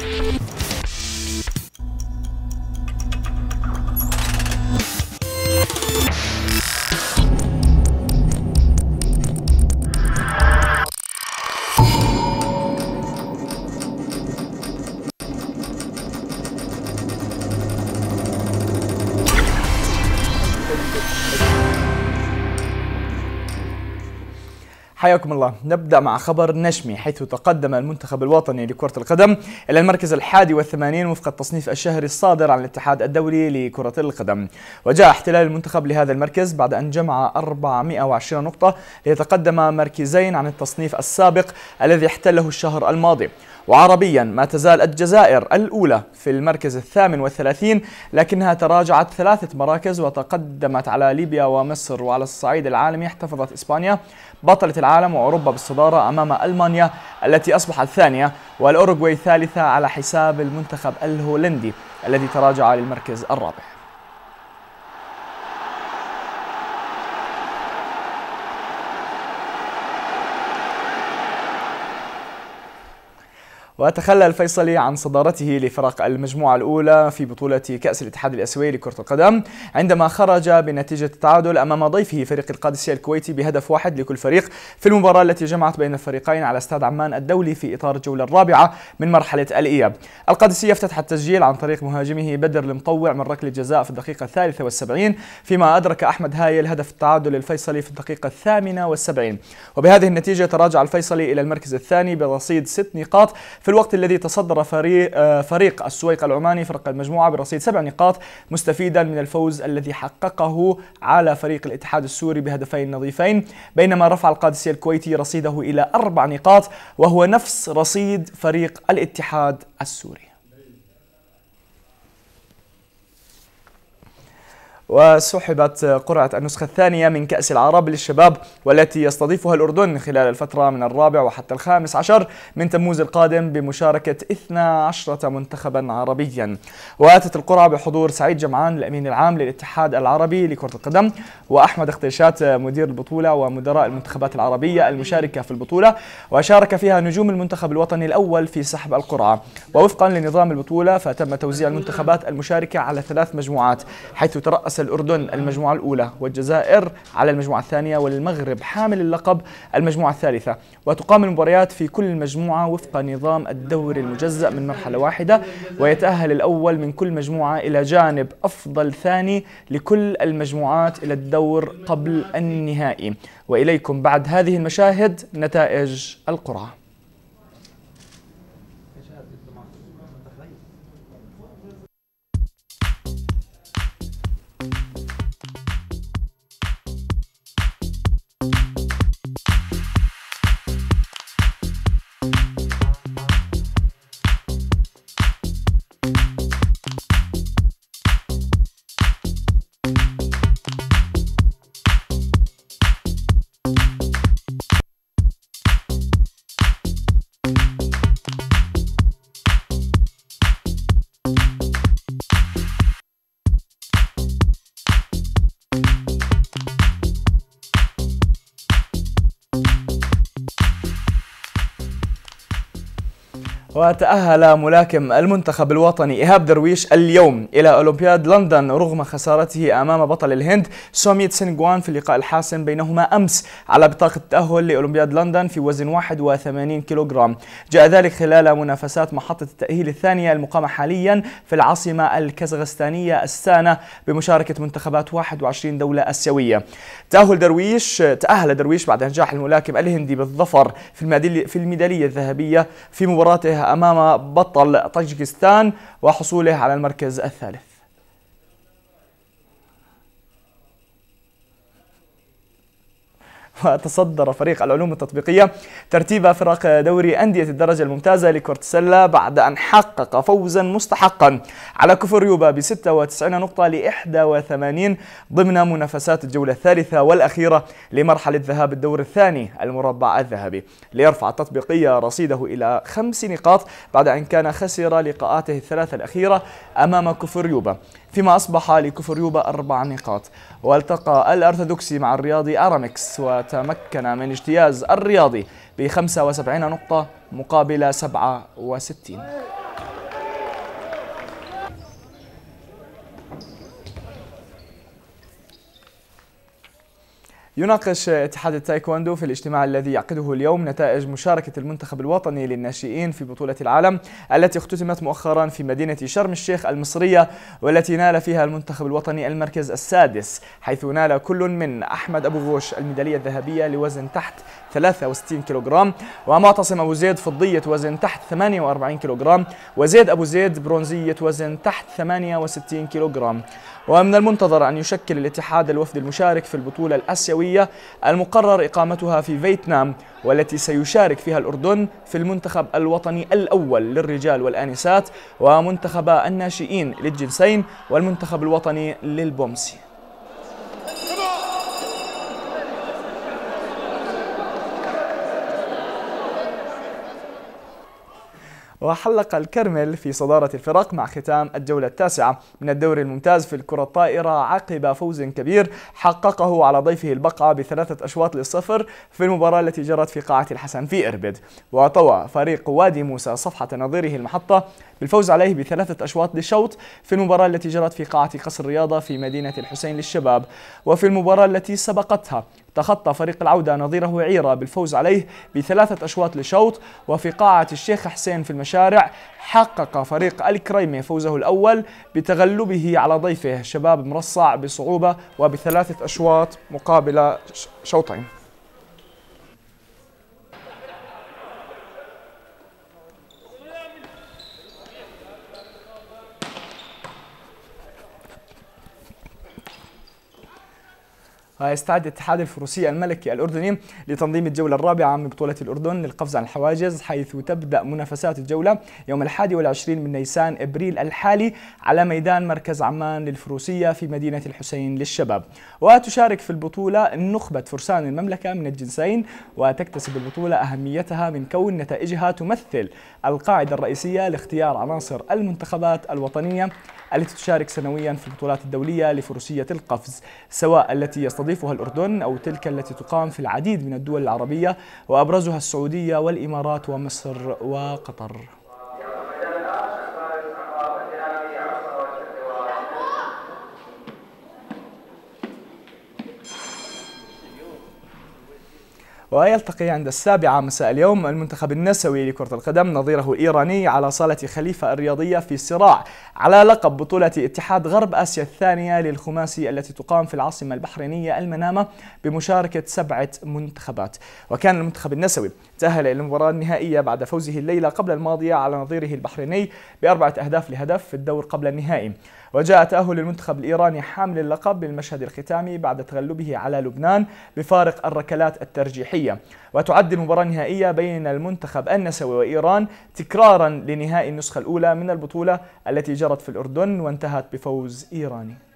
Thank you. حياكم الله نبدأ مع خبر نشمي حيث تقدم المنتخب الوطني لكرة القدم إلى المركز الحادي والثمانين وفق التصنيف الشهري الصادر عن الاتحاد الدولي لكرة القدم وجاء احتلال المنتخب لهذا المركز بعد أن جمع 420 نقطة ليتقدم مركزين عن التصنيف السابق الذي احتله الشهر الماضي وعربيا ما تزال الجزائر الأولى في المركز الثامن والثلاثين لكنها تراجعت ثلاثة مراكز وتقدمت على ليبيا ومصر وعلى الصعيد العالمي احتفظت إسبانيا بطلة العالم وأوروبا بالصدارة أمام ألمانيا التي أصبحت ثانية والأوروغواي ثالثة على حساب المنتخب الهولندي الذي تراجع للمركز الرابع وتخلى الفيصلي عن صدارته لفرق المجموعة الأولى في بطولة كأس الاتحاد الأسيوي لكرة القدم عندما خرج بنتيجة تعادل أمام ضيفه فريق القادسية الكويتي بهدف واحد لكل فريق في المباراة التي جمعت بين الفريقين على استاد عمان الدولي في إطار الجولة الرابعة من مرحلة الإياب القادسية افتتح التسجيل عن طريق مهاجمه بدر المطوع من ركلة جزاء في الدقيقة الثالثة والسبعين فيما أدرك أحمد هايل هدف التعادل الفيصلي في الدقيقة الثامنة والسبعين وبهذه النتيجة تراجع الفيصلي إلى المركز الثاني برصيد ست نقاط في الوقت الذي تصدر فريق, آه، فريق السويق العماني فرق المجموعة برصيد سبع نقاط مستفيدا من الفوز الذي حققه على فريق الاتحاد السوري بهدفين نظيفين بينما رفع القادسية الكويتي رصيده إلى أربع نقاط وهو نفس رصيد فريق الاتحاد السوري وسحبت قرعة النسخة الثانية من كأس العرب للشباب والتي يستضيفها الأردن خلال الفترة من الرابع وحتى الخامس عشر من تموز القادم بمشاركة 12 منتخبا عربيا وأتت القرعة بحضور سعيد جمعان الأمين العام للاتحاد العربي لكرة القدم وأحمد اختيشات مدير البطولة ومدراء المنتخبات العربية المشاركة في البطولة وشارك فيها نجوم المنتخب الوطني الأول في سحب القرعة ووفقا لنظام البطولة فتم توزيع المنتخبات المشاركة على ثلاث مجموعات حيث ترأس الأردن المجموعة الأولى والجزائر على المجموعة الثانية والمغرب حامل اللقب المجموعة الثالثة وتقام المباريات في كل مجموعة وفق نظام الدوري المجزأ من مرحلة واحدة ويتأهل الأول من كل مجموعة إلى جانب أفضل ثاني لكل المجموعات إلى الدور قبل النهائي وإليكم بعد هذه المشاهد نتائج القرعة وتأهل ملاكم المنتخب الوطني إيهاب درويش اليوم إلى أولمبياد لندن رغم خسارته أمام بطل الهند سوميت سينغوان في اللقاء الحاسم بينهما أمس على بطاقة التأهل لأولمبياد لندن في وزن 81 كيلوغرام جاء ذلك خلال منافسات محطة التأهيل الثانية المقامة حاليا في العاصمة الكازغستانية أستانا بمشاركة منتخبات 21 دولة أسيوية تأهل درويش تأهل درويش بعد نجاح الملاكم الهندي بالظفر في الميدالية الذهبية في مباراته أمام بطل طاجكستان وحصوله على المركز الثالث وتصدر فريق العلوم التطبيقية ترتيب فرق دوري أندية الدرجة الممتازة لكرة السلة بعد أن حقق فوزا مستحقا على كفر يوبا ب 96 نقطة ل 81 ضمن منافسات الجولة الثالثة والأخيرة لمرحلة ذهاب الدور الثاني المربع الذهبي ليرفع التطبيقية رصيده إلى خمس نقاط بعد أن كان خسر لقاءاته الثلاثة الأخيرة أمام كفر يوبا فيما أصبح لكفر يوبا أربع نقاط والتقى الأرثوذكسي مع الرياضي أرامكس وتمكن من اجتياز الرياضي ب 75 نقطة مقابل 67 يناقش اتحاد التايكوندو في الاجتماع الذي يعقده اليوم نتائج مشاركة المنتخب الوطني للناشئين في بطولة العالم التي اختتمت مؤخرا في مدينة شرم الشيخ المصرية والتي نال فيها المنتخب الوطني المركز السادس حيث نال كل من أحمد أبو غوش الميدالية الذهبية لوزن تحت 63 كيلوغرام ومعتصم أبو زيد فضية وزن تحت 48 كيلوغرام وزيد أبو زيد برونزية وزن تحت 68 كيلوغرام ومن المنتظر أن يشكل الاتحاد الوفد المشارك في البطولة الآسيوية المقرر إقامتها في فيتنام والتي سيشارك فيها الأردن في المنتخب الوطني الأول للرجال والآنسات ومنتخب الناشئين للجنسين والمنتخب الوطني للبومسي وحلق الكرمل في صدارة الفرق مع ختام الجولة التاسعة من الدوري الممتاز في الكرة الطائرة عقب فوز كبير حققه على ضيفه البقعة بثلاثة أشواط للصفر في المباراة التي جرت في قاعة الحسن في إربد وطوى فريق وادي موسى صفحة نظيره المحطة بالفوز عليه بثلاثة أشواط للشوط في المباراة التي جرت في قاعة قصر الرياضة في مدينة الحسين للشباب وفي المباراة التي سبقتها تخطى فريق العودة نظيره عيرة بالفوز عليه بثلاثة أشواط لشوط وفي قاعة الشيخ حسين في المشارع حقق فريق الكريمة فوزه الأول بتغلبه على ضيفه شباب مرصع بصعوبة وبثلاثة أشواط مقابل شوطين ويستعد الاتحاد الفروسي الملكي الأردني لتنظيم الجولة الرابعة من بطولة الأردن للقفز عن الحواجز حيث تبدأ منافسات الجولة يوم الحادي والعشرين من نيسان إبريل الحالي على ميدان مركز عمان للفروسية في مدينة الحسين للشباب وتشارك في البطولة نخبة فرسان المملكة من الجنسين وتكتسب البطولة أهميتها من كون نتائجها تمثل القاعدة الرئيسية لاختيار عناصر المنتخبات الوطنية التي تشارك سنويا في البطولات الدولية لفروسية القفز سواء التي يستضيف تستضيفها الأردن أو تلك التي تقام في العديد من الدول العربية وأبرزها السعودية والإمارات ومصر وقطر ويلتقي عند السابعة مساء اليوم المنتخب النسوي لكرة القدم نظيره الإيراني على صالة خليفة الرياضية في صراع على لقب بطولة اتحاد غرب آسيا الثانية للخماسي التي تقام في العاصمة البحرينية المنامة بمشاركة سبعة منتخبات وكان المنتخب النسوي تأهل إلى المباراة النهائية بعد فوزه الليلة قبل الماضية على نظيره البحريني بأربعة أهداف لهدف في الدور قبل النهائي وجاء تأهل المنتخب الإيراني حامل اللقب للمشهد الختامي بعد تغلبه على لبنان بفارق الركلات الترجيحية وتعد المباراة النهائية بين المنتخب النسوي وإيران تكرارا لنهائي النسخة الأولى من البطولة التي جرت في الأردن وانتهت بفوز إيراني